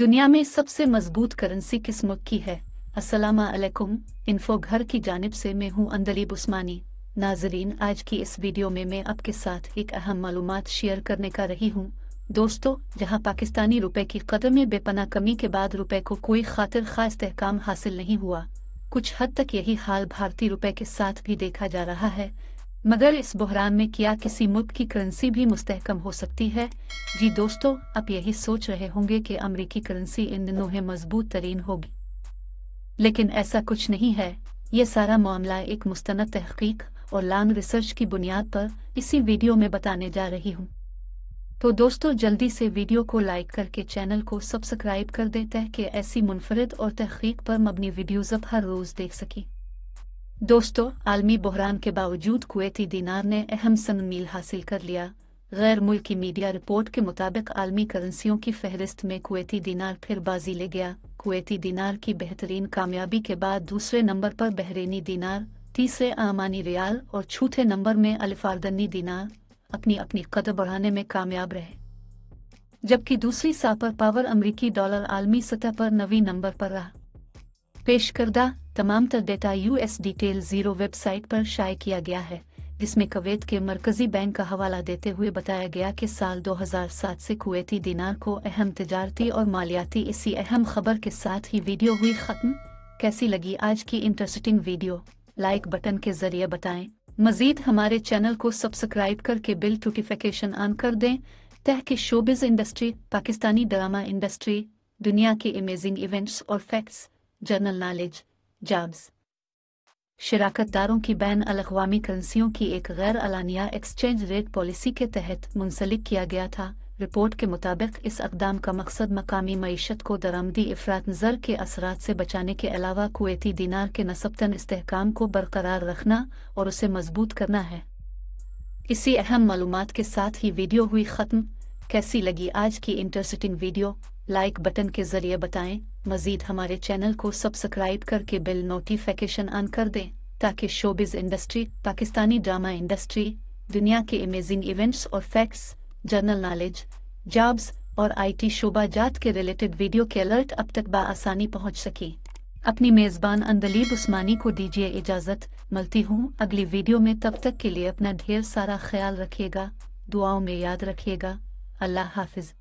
दुनिया में सबसे मजबूत करेंसी किस मुल्क की है असलम इन्फो घर की जानब से मैं हूं अंदरीब उस्मानी नाजरीन आज की इस वीडियो में मैं आपके साथ एक अहम मालूम शेयर करने का रही हूं दोस्तों जहां पाकिस्तानी रुपए की कदम में बेपना कमी के बाद रुपए को कोई खातिर खास इस्तेकाम हासिल नहीं हुआ कुछ हद तक यही हाल भारतीय रुपए के साथ भी देखा जा रहा है मगर इस बहरान में क्या किसी मुल्क की करेंसी भी मुस्तहकम हो सकती है जी दोस्तों आप यही सोच रहे होंगे कि अमरीकी करेंसी इन दिनों है मजबूत तरीन होगी लेकिन ऐसा कुछ नहीं है ये सारा मामला एक मुस्ंद तहकीक और लॉन्ग रिसर्च की बुनियाद पर इसी वीडियो में बताने जा रही हूँ तो दोस्तों जल्दी से वीडियो को लाइक करके चैनल को सब्सक्राइब कर देता है कि ऐसी मुनफरद और तहकीक पर मबनी वीडियोज़ अब हर रोज़ देख सकें दोस्तों आलमी बहरान के बावजूद कुवैती दीनार ने अहम मील हासिल कर लिया गैर मुल्की मीडिया रिपोर्ट के मुताबिक आलमी करेंसियों की फहरिस्त में कुवैती दीनार फिर बाजी ले गया कुवैती दीनार की बेहतरीन कामयाबी के बाद दूसरे नंबर पर बहरीनी दीनार तीसरे आमानी रियाल और छूठे नंबर में अलफारदनी दीनार अपनी अपनी कदर बढ़ाने में कामयाब रहे जबकि दूसरी सापर पावर अमरीकी डॉलर आलमी सतह पर नवी नंबर पर रहा पेश करदा तमाम तर data US detail zero website पर शाये किया गया है जिसमें कवैत के मरकजी बैंक का हवाला देते हुए बताया गया कि साल 2007 से कुवैती दिनार को अहम तजारती और मालियाती इसी अहम खबर के साथ ही वीडियो हुई ख़त्म कैसी लगी आज की इंटरेस्टिंग वीडियो लाइक बटन के जरिए बताएं मजीद हमारे चैनल को सब्सक्राइब करके बिल नोटिफिकेशन ऑन कर दें तह की showbiz industry Pakistani drama industry दुनिया के अमेजिंग इवेंट्स और फैक्ट्स जनरल नॉलेज शराकत दारों की बैन अलावामी करंसियों की एक गैर अलानिया एक्सचेंज रेट पॉलिसी के तहत मुंसलिक किया गया था रिपोर्ट के मुताबिक इस अकदाम का मकसद मकामी मीशत को दरामदी अफरात नज़र के असरा से बचाने के अलावा कुवैती दीनार के नस्बता इस्तेकाम को बरकरार रखना और उसे मजबूत करना है इसी अहम मालूम के साथ ही वीडियो हुई ख़त्म कैसी लगी आज की इंटरसिटिंग वीडियो लाइक बटन के जरिए बताएं मजीद हमारे चैनल को सब्सक्राइब करके बिल नोटिफिकेशन ऑन कर दें ताकि showbiz industry Pakistani drama industry दुनिया के अमेजिंग इवेंट्स और फैक्ट्स जनरल नॉलेज जॉब्स और आईटी शोभा जात के रिलेटेड वीडियो के अलर्ट अब तक बसानी पहुंच सके अपनी मेज़बान अंदलीब उस्मानी को दीजिए इजाज़त मिलती हूँ अगली वीडियो में तब तक के लिए अपना ढेर सारा ख्याल रखिएगा दुआओं में याद रखिएगा अल्लाह हाफिज़